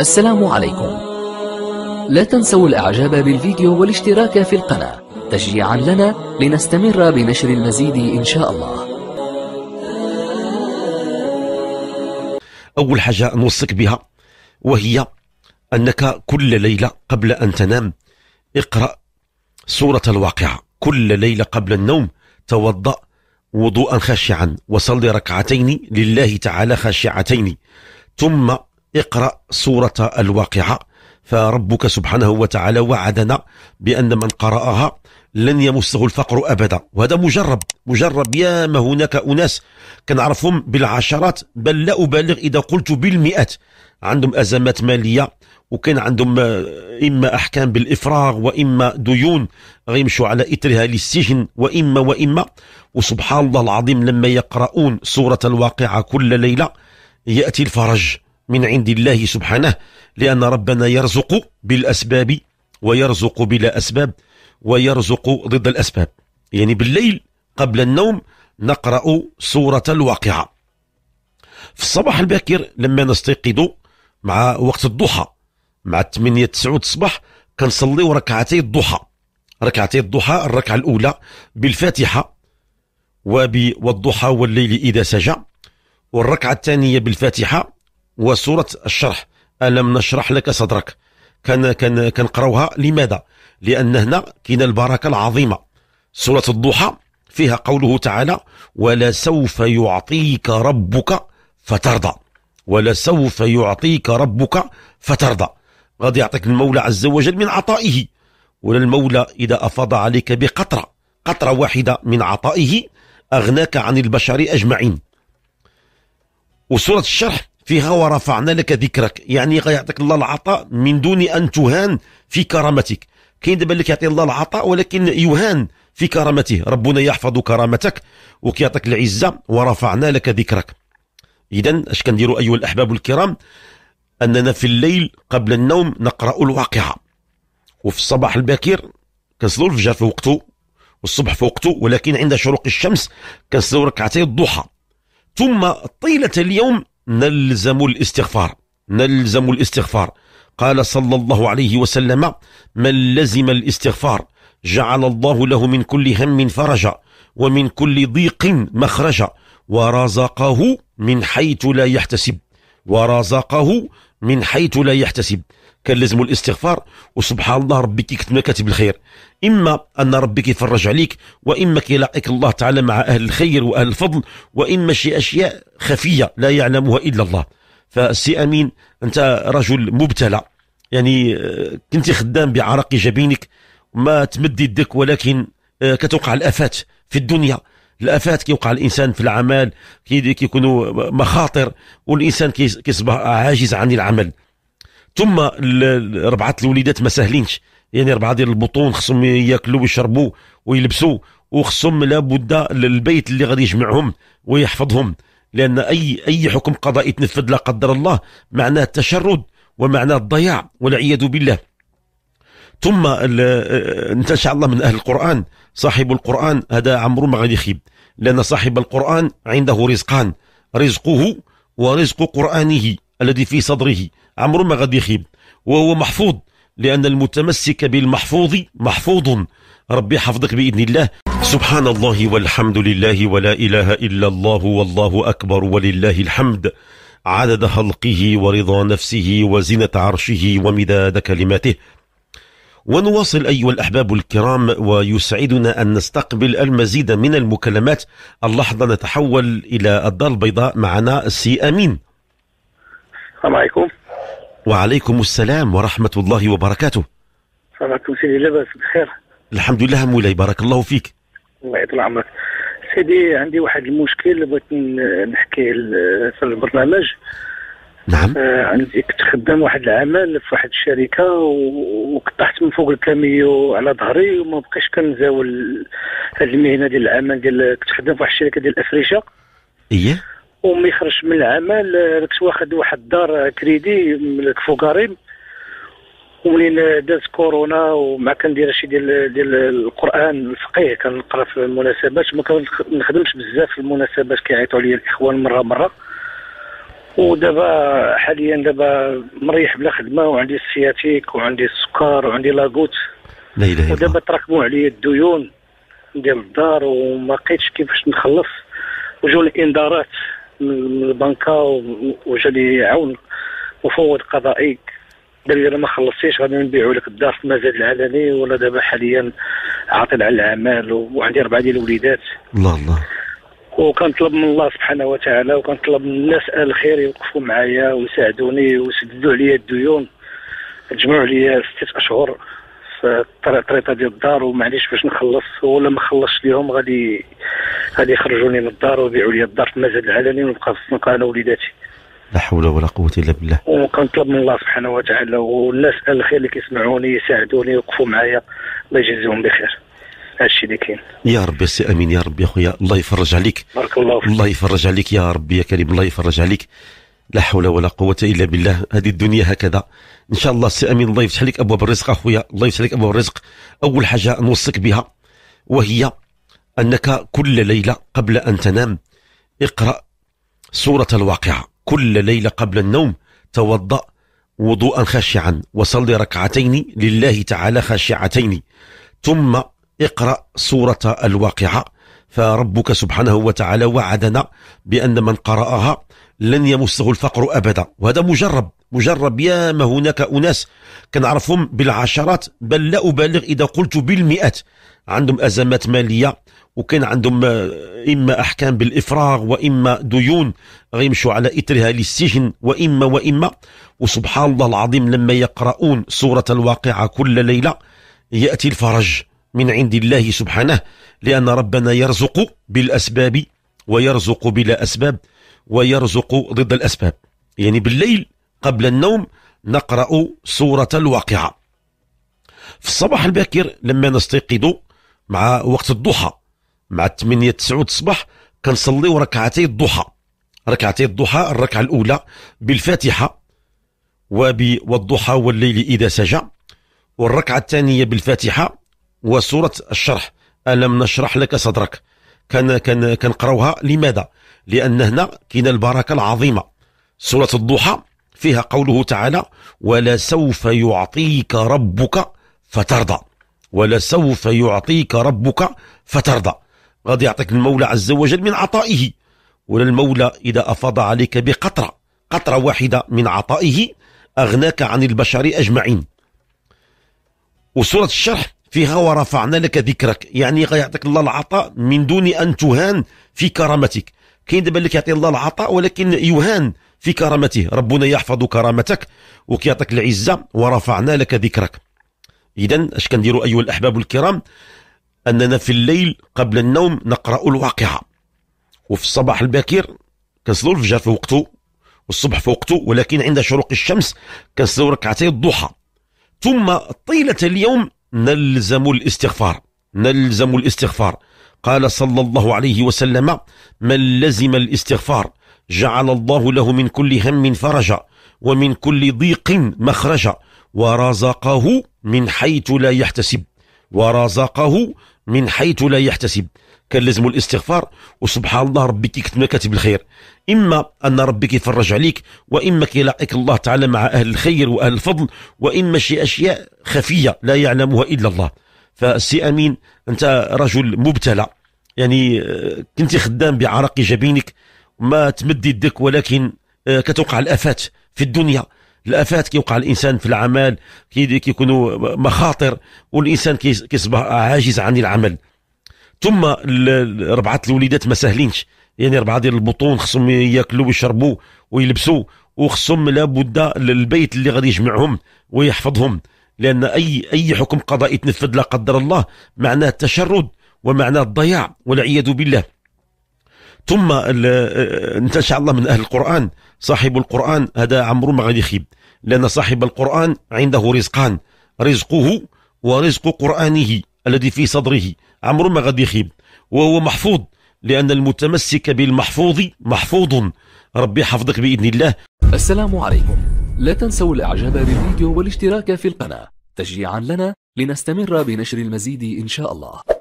السلام عليكم لا تنسوا الاعجاب بالفيديو والاشتراك في القناة تشجيعا لنا لنستمر بنشر المزيد ان شاء الله اول حاجة نوصيك بها وهي انك كل ليلة قبل ان تنام اقرأ سورة الواقعة كل ليلة قبل النوم توضأ وضوءا خاشعا وصلي ركعتين لله تعالى خاشعتين ثم اقرأ سورة الواقعة فربك سبحانه وتعالى وعدنا بأن من قرأها لن يمسه الفقر أبدا وهذا مجرب مجرب يا ما هناك أناس كنعرفهم بالعشرات بل لا أبالغ إذا قلت بالمئات عندهم أزمات مالية وكان عندهم آه، إما أحكام بالإفراغ وإما ديون غيمشوا على إثرها للسجن وإما وإما وسبحان الله العظيم لما يقرؤون سورة الواقعة كل ليلة يأتي الفرج من عند الله سبحانه لأن ربنا يرزق بالأسباب ويرزق بلا أسباب ويرزق ضد الأسباب يعني بالليل قبل النوم نقرأ سورة الواقعة في الصباح الباكر لما نستيقظ مع وقت الضحى مع 8 9 الصباح كنصليو ركعتي الضحى ركعتي الضحى الركعة الأولى بالفاتحة وب والضحى والليل إذا سجى والركعة الثانية بالفاتحة وسوره الشرح ألم نشرح لك صدرك كان كان كنقراوها لماذا لأن هنا كاين البركة العظيمة سورة الضحى فيها قوله تعالى ولا سوف يعطيك ربك فترضى ولا سوف يعطيك ربك فترضى غادي يعطيك المولى عز وجل من عطائه المولى إذا أفاض عليك بقطرة قطرة واحدة من عطائه أغناك عن البشر أجمعين وسورة الشرح فيها ورفعنا لك ذكرك يعني غيعطيك الله العطاء من دون أن تهان في كرامتك كاين دابا اللي كيعطي الله العطاء ولكن يهان في كرامته ربنا يحفظ كرامتك وكيعطيك العزة ورفعنا لك ذكرك إذا اش كنديروا أيها الأحباب الكرام أننا في الليل قبل النوم نقرأ الواقعة وفي الصباح الباكر كنصلوا الفجر في وقته والصبح في وقته ولكن عند شروق الشمس كنصلوا ركعتي الضحى ثم طيلة اليوم نلزم الاستغفار نلزم الاستغفار قال صلى الله عليه وسلم من لزم الاستغفار جعل الله له من كل هم فرجا ومن كل ضيق مخرجا ورزقه من حيث لا يحتسب ورزقه من حيث لا يحتسب كان لازم الاستغفار وسبحان الله ربي كيكتب مكاتب الخير اما ان ربي كيفرج عليك واما كيلاقيك الله تعالى مع اهل الخير واهل الفضل واما شي اشياء خفيه لا يعلمها الا الله فالسي امين انت رجل مبتلى يعني آه، كنت خدام بعرق جبينك ما تمد يدك ولكن آه، كتوقع الافات في الدنيا الافات كيوقع الانسان في العمل كيكونوا مخاطر والانسان كيصبح عاجز عن العمل ثم ربعه الوليدات ما ساهلينش يعني ربعه ديال البطون خصهم ياكلوا ويشربوا ويلبسوا وخصهم لابد البيت اللي غادي يجمعهم ويحفظهم لان اي اي حكم قضائي تنفذ لا قدر الله معناه التشرد ومعناه الضياع والعياذ بالله ثم انت ان شاء الله من اهل القران صاحب القران هذا عمرو ما غادي يخيب لان صاحب القران عنده رزقان رزقه ورزق قرانه الذي في صدره عمره ما غادي يخيب وهو محفوظ لأن المتمسك بالمحفوظ محفوظ ربي حفظك بإذن الله سبحان الله والحمد لله ولا إله إلا الله والله أكبر ولله الحمد عدد خلقه ورضا نفسه وزنة عرشه ومداد كلماته ونواصل أيها الأحباب الكرام ويسعدنا أن نستقبل المزيد من المكالمات اللحظة نتحول إلى الدار البيضاء معنا السي أمين السلام عليكم وعليكم السلام ورحمة الله وبركاته عليكم سيدي لاباس بخير الحمد لله مولاي بارك الله فيك الله يطول عمرك سيدي عندي واحد المشكل بغيت نحكي في البرنامج نعم آه عندي كنت خدام واحد العمل في واحد الشركه وقطعت من فوق الكاميو على ظهري وما بقيتش كنزاول هذه المهنه ديال العمل ديال كنت خدام في واحد الشركه ديال الافرشه ايه وما يخرجش من العمل راك واخد واحد الدار كريدي ملك فوكاريم ومنين دازت كورونا وما كندير شي ديال ديال القران الفقيه كنقرا في المناسبات ما كنخدمش بزاف في المناسبات كيعيطوا عليا الاخوان مره مره ودابا حاليا دابا مريح بلا خدمه وعندي السياتيك وعندي السكر وعندي لاكوت لا اله الا ودابا تراكموا عليا الديون ديال الدار وما لقيتش كيفاش نخلص وجو الانذارات من البنكه وجا لي عون مفوض قضائي قال لي انا ما خلصتيش غادي نبيعوا لك الدار في المزاد العلني ولا دابا حاليا عاطل على العمل وعندي اربعه ديال الوليدات الله الله وكنطلب من الله سبحانه وتعالى وكنطلب من الناس الخير يوقفوا معايا ويساعدوني ويسددوا عليا الديون جمعوا عليا ستة اشهر في الطريقه ديال الدار ومعليش باش نخلص ولا ما خلصش ليهم غادي غادي يخرجوني من الدار ويبيعوا لي الدار في المسجد العلني ونبقى في السنقه انا ووليداتي لا حول ولا قوة إلا بالله وكنطلب من الله سبحانه وتعالى والناس الخير اللي كيسمعوني يساعدوني يوقفوا معايا الله يجزيهم بخير هادشي اللي كاين يا ربي سي امين يا ربي يا خويا الله يفرج عليك بارك الله فيك الله يفرج عليك يا ربي يا كريم الله يفرج عليك لا حول ولا قوة إلا بالله هذه الدنيا هكذا إن شاء الله سي أمين الله يفتح لك أبواب الرزق أخويا الله يفتح لك أبواب الرزق أول حاجة نوصيك بها وهي أنك كل ليلة قبل أن تنام اقرأ سورة الواقعة كل ليلة قبل النوم توضأ وضوءا خاشعا وصل ركعتين لله تعالى خاشعتين ثم اقرأ سورة الواقعة فربك سبحانه وتعالى وعدنا بأن من قرأها لن يمسه الفقر أبدا وهذا مجرب مجرب يا ما هناك أناس كنعرفهم بالعشرات بل لا أبالغ إذا قلت بالمئات عندهم أزمات مالية وكان عندهم آه، إما أحكام بالإفراغ وإما ديون غيمشوا على إثرها للسجن وإما وإما وسبحان الله العظيم لما يقرؤون سورة الواقعة كل ليلة يأتي الفرج من عند الله سبحانه لأن ربنا يرزق بالأسباب ويرزق بلا أسباب ويرزق ضد الأسباب يعني بالليل قبل النوم نقرأ سورة الواقعة في الصباح الباكر لما نستيقظ مع وقت الضحى مع 8 9 الصباح كنصليو ركعتي الضحى ركعتي الضحى الركعه الاولى بالفاتحه وب والضحى والليل اذا سجى والركعه الثانيه بالفاتحه وسوره الشرح الم نشرح لك صدرك كان كان كنقراوها لماذا لان هنا كاين البركه العظيمه سوره الضحى فيها قوله تعالى ولا سوف يعطيك ربك فترضى ولا سوف يعطيك ربك فترضى غادي يعطيك المولى عز وجل من عطائه ولا المولى إذا أفاض عليك بقطرة قطرة واحدة من عطائه أغناك عن البشر أجمعين وسورة الشرح فيها ورفعنا لك ذكرك يعني غيعطيك الله العطاء من دون أن تهان في كرامتك كاين دابا اللي كيعطي الله العطاء ولكن يهان في كرامته ربنا يحفظ كرامتك وكيعطيك العزة ورفعنا لك ذكرك إذا اش كنديروا أيها الأحباب الكرام أننا في الليل قبل النوم نقرأ الواقعة وفي الصباح الباكر كنصلوا الفجر في وقته والصبح في وقته ولكن عند شروق الشمس كنصلوا ركعتي الضحى ثم طيلة اليوم نلزم الاستغفار نلزم الاستغفار قال صلى الله عليه وسلم من لزم الاستغفار جعل الله له من كل هم فرجا ومن كل ضيق مخرجا ورزقه من حيث لا يحتسب ورزقه من حيث لا يحتسب كان لازم الاستغفار وسبحان الله ربي كيكتب كاتب الخير اما ان ربي كيفرج عليك واما كيلاقيك الله تعالى مع اهل الخير واهل الفضل واما شي اشياء خفيه لا يعلمها الا الله فالسي امين انت رجل مبتلى يعني آه، كنت خدام بعرق جبينك ما تمد يدك ولكن آه، كتوقع الافات في الدنيا الافات كيوقع الانسان في العمل كيكونوا مخاطر والانسان كيصبح عاجز عن العمل ثم ربعه الوليدات ما ساهلينش يعني ربعه ديال البطون خصهم ياكلوا ويشربوا ويلبسوا وخصهم لابد البيت اللي غادي يجمعهم ويحفظهم لان اي اي حكم قضائي تنفذ لا قدر الله معناه التشرد ومعناه الضياع والعياذ بالله ثم انت ان شاء الله من اهل القران صاحب القران هذا عمرو ما غادي يخيب لان صاحب القران عنده رزقان رزقه ورزق قرانه الذي في صدره عمرو ما غادي يخيب وهو محفوظ لأن المتمسك بالمحفوظ محفوظ ربي يحفظك بإذن الله السلام عليكم لا تنسوا الإعجاب بالفيديو والاشتراك في القناة تشجيعا لنا لنستمر بنشر المزيد إن شاء الله